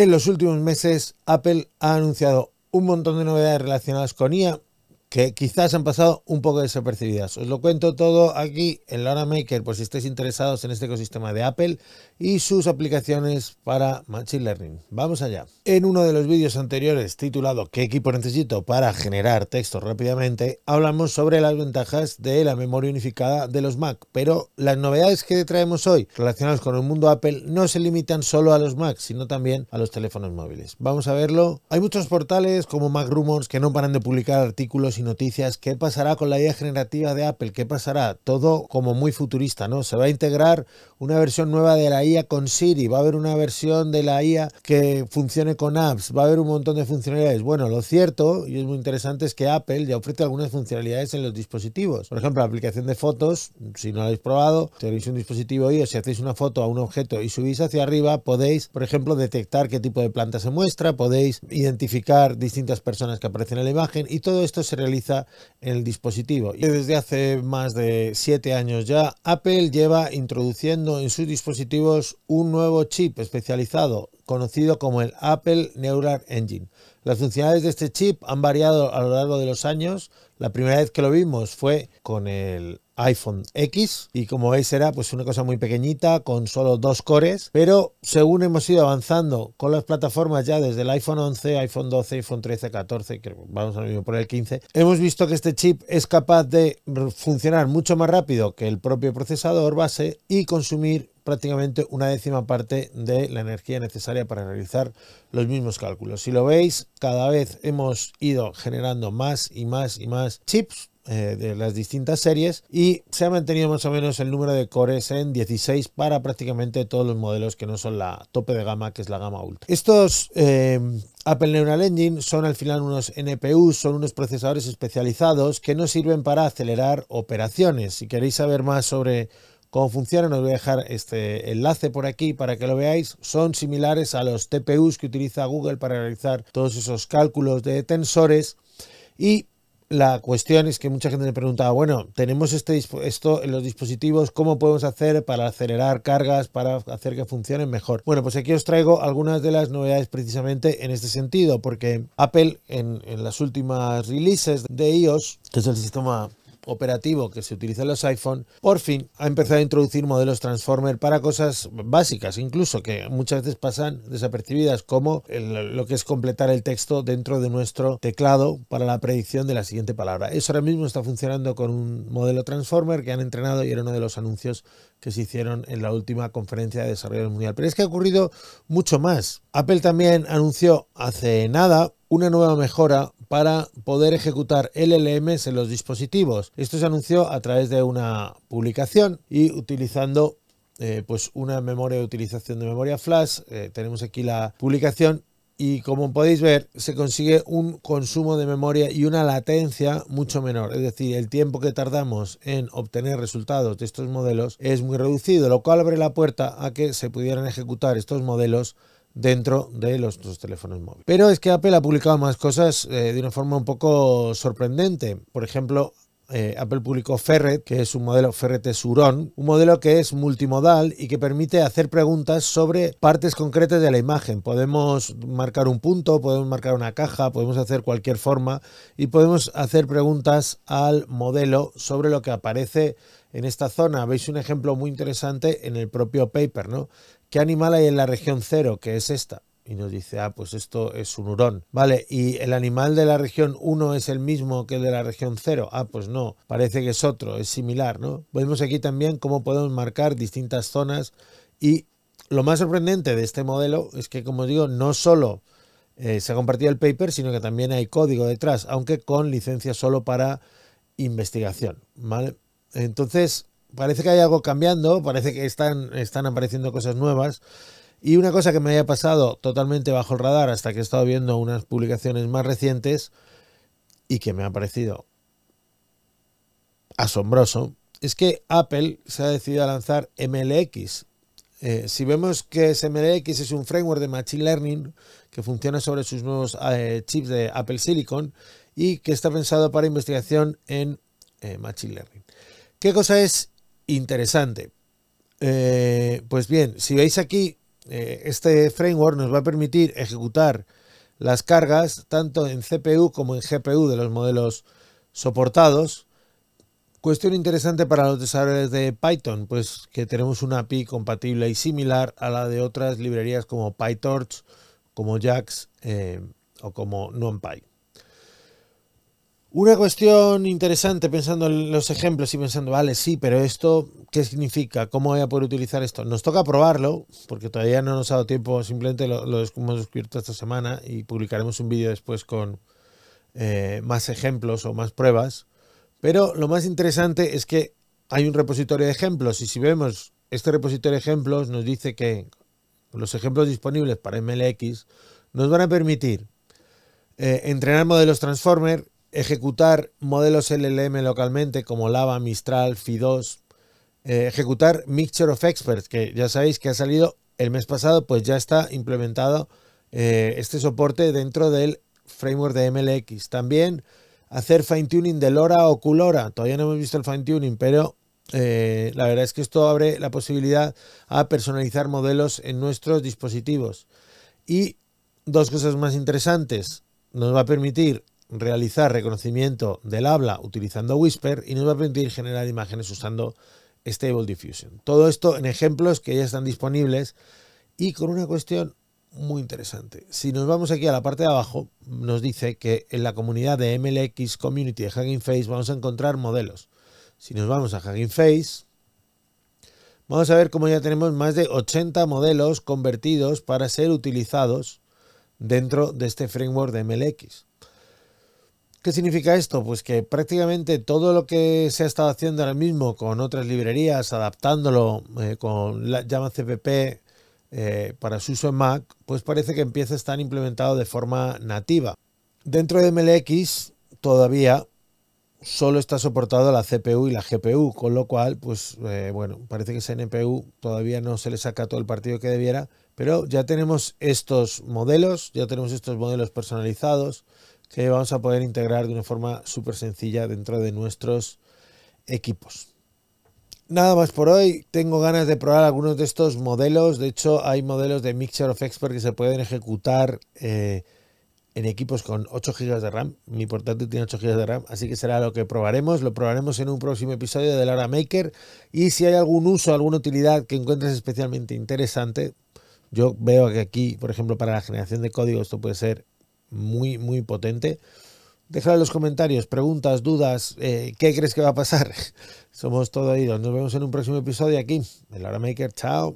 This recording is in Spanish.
En los últimos meses, Apple ha anunciado un montón de novedades relacionadas con IA que quizás han pasado un poco desapercibidas. Os lo cuento todo aquí en la maker por si estáis interesados en este ecosistema de Apple y sus aplicaciones para Machine Learning. Vamos allá. En uno de los vídeos anteriores titulado ¿Qué equipo necesito para generar texto rápidamente? hablamos sobre las ventajas de la memoria unificada de los Mac, pero las novedades que traemos hoy relacionadas con el mundo Apple no se limitan solo a los Mac, sino también a los teléfonos móviles. Vamos a verlo. Hay muchos portales como Mac Rumors que no paran de publicar artículos noticias, qué pasará con la IA generativa de Apple, qué pasará, todo como muy futurista, ¿no? Se va a integrar una versión nueva de la IA con Siri, va a haber una versión de la IA que funcione con apps, va a haber un montón de funcionalidades. Bueno, lo cierto, y es muy interesante, es que Apple ya ofrece algunas funcionalidades en los dispositivos. Por ejemplo, la aplicación de fotos, si no la habéis probado, tenéis un dispositivo y si hacéis una foto a un objeto y subís hacia arriba, podéis, por ejemplo, detectar qué tipo de planta se muestra, podéis identificar distintas personas que aparecen en la imagen y todo esto se el dispositivo. Y desde hace más de siete años ya, Apple lleva introduciendo en sus dispositivos un nuevo chip especializado, conocido como el Apple Neural Engine las funcionalidades de este chip han variado a lo largo de los años. La primera vez que lo vimos fue con el iPhone X y como veis era pues una cosa muy pequeñita con solo dos cores pero según hemos ido avanzando con las plataformas ya desde el iPhone 11 iPhone 12 iPhone 13 14 que vamos a mismo por el 15 hemos visto que este chip es capaz de funcionar mucho más rápido que el propio procesador base y consumir prácticamente una décima parte de la energía necesaria para realizar los mismos cálculos. Si lo veis, cada vez hemos ido generando más y más y más chips eh, de las distintas series y se ha mantenido más o menos el número de cores en 16 para prácticamente todos los modelos que no son la tope de gama que es la gama ultra estos eh, Apple Neural Engine son al final unos NPU, son unos procesadores especializados que nos sirven para acelerar operaciones. Si queréis saber más sobre cómo funcionan. Os voy a dejar este enlace por aquí para que lo veáis. Son similares a los TPUs que utiliza Google para realizar todos esos cálculos de tensores. Y la cuestión es que mucha gente me preguntaba, bueno, tenemos este, esto en los dispositivos, ¿cómo podemos hacer para acelerar cargas, para hacer que funcionen mejor? Bueno, pues aquí os traigo algunas de las novedades precisamente en este sentido, porque Apple en las últimas releases de iOS, que es el sistema operativo que se utiliza en los iPhone, por fin ha empezado a introducir modelos Transformer para cosas básicas, incluso que muchas veces pasan desapercibidas, como lo que es completar el texto dentro de nuestro teclado para la predicción de la siguiente palabra. Eso ahora mismo está funcionando con un modelo Transformer que han entrenado y era uno de los anuncios que se hicieron en la última conferencia de desarrollo mundial. Pero es que ha ocurrido mucho más. Apple también anunció hace nada una nueva mejora para poder ejecutar LLMs en los dispositivos. Esto se anunció a través de una publicación y utilizando eh, pues una memoria de utilización de memoria flash. Eh, tenemos aquí la publicación y como podéis ver se consigue un consumo de memoria y una latencia mucho menor, es decir, el tiempo que tardamos en obtener resultados de estos modelos es muy reducido, lo cual abre la puerta a que se pudieran ejecutar estos modelos dentro de los, teléfonos móviles. Pero es que Apple ha publicado más cosas eh, de una forma un poco sorprendente. Por ejemplo, eh, Apple publicó Ferret, que es un modelo Ferret Suron, un modelo que es multimodal y que permite hacer preguntas sobre partes concretas de la imagen. Podemos marcar un punto, podemos marcar una caja, podemos hacer cualquier forma y podemos hacer preguntas al modelo sobre lo que aparece en esta zona. Veis un ejemplo muy interesante en el propio paper, ¿no? ¿qué animal hay en la región cero, que es esta? Y nos dice, ah, pues esto es un hurón. Vale, ¿y el animal de la región 1 es el mismo que el de la región 0? Ah, pues no, parece que es otro, es similar, ¿no? Vemos aquí también cómo podemos marcar distintas zonas y lo más sorprendente de este modelo es que, como digo, no solo eh, se ha compartido el paper, sino que también hay código detrás, aunque con licencia solo para investigación, ¿vale? Entonces, parece que hay algo cambiando, parece que están, están apareciendo cosas nuevas. Y una cosa que me había pasado totalmente bajo el radar hasta que he estado viendo unas publicaciones más recientes y que me ha parecido asombroso, es que Apple se ha decidido a lanzar MLX. Eh, si vemos que es MLX es un framework de Machine Learning que funciona sobre sus nuevos eh, chips de Apple Silicon y que está pensado para investigación en eh, Machine Learning. ¿Qué cosa es interesante. Eh, pues bien, si veis aquí, eh, este framework nos va a permitir ejecutar las cargas tanto en CPU como en GPU de los modelos soportados. Cuestión interesante para los desarrolladores de Python, pues que tenemos una API compatible y similar a la de otras librerías como PyTorch, como JAX eh, o como NumPy. Una cuestión interesante pensando en los ejemplos y pensando, vale, sí, pero esto, ¿qué significa? ¿Cómo voy a poder utilizar esto? Nos toca probarlo, porque todavía no nos ha dado tiempo, simplemente lo, hemos descubierto esta semana y publicaremos un vídeo después con eh, más ejemplos o más pruebas. Pero lo más interesante es que hay un repositorio de ejemplos y si vemos este repositorio de ejemplos nos dice que los ejemplos disponibles para MLX nos van a permitir eh, entrenar modelos transformer ejecutar modelos LLM localmente como Lava, Mistral, fi 2 eh, ejecutar Mixture of Experts, que ya sabéis que ha salido el mes pasado, pues ya está implementado eh, este soporte dentro del framework de MLX. También hacer fine tuning de LoRa o Culora. Todavía no hemos visto el fine tuning, pero eh, la verdad es que esto abre la posibilidad a personalizar modelos en nuestros dispositivos. Y dos cosas más interesantes. Nos va a permitir realizar reconocimiento del habla utilizando Whisper y nos va a permitir generar imágenes usando Stable Diffusion. Todo esto en ejemplos que ya están disponibles y con una cuestión muy interesante. Si nos vamos aquí a la parte de abajo, nos dice que en la comunidad de MLX Community de Hugging Face vamos a encontrar modelos. Si nos vamos a Hugging Face, vamos a ver cómo ya tenemos más de 80 modelos convertidos para ser utilizados dentro de este framework de MLX. ¿Qué significa esto? Pues que prácticamente todo lo que se ha estado haciendo ahora mismo con otras librerías, adaptándolo eh, con la llama CPP eh, para su uso en Mac, pues parece que empieza a estar implementado de forma nativa. Dentro de MLX todavía solo está soportado la CPU y la GPU, con lo cual, pues eh, bueno, parece que esa NPU todavía no se le saca todo el partido que debiera, pero ya tenemos estos modelos, ya tenemos estos modelos personalizados, que vamos a poder integrar de una forma súper sencilla dentro de nuestros equipos. Nada más por hoy, tengo ganas de probar algunos de estos modelos, de hecho hay modelos de Mixture of Expert que se pueden ejecutar eh, en equipos con 8 GB de RAM, mi portátil tiene 8 GB de RAM, así que será lo que probaremos, lo probaremos en un próximo episodio de Lara Maker y si hay algún uso, alguna utilidad que encuentres especialmente interesante, yo veo que aquí, por ejemplo, para la generación de código esto puede ser muy, muy potente. Déjala en los comentarios, preguntas, dudas, eh, qué crees que va a pasar. Somos todo oídos. Nos vemos en un próximo episodio aquí, el la Maker. Chao.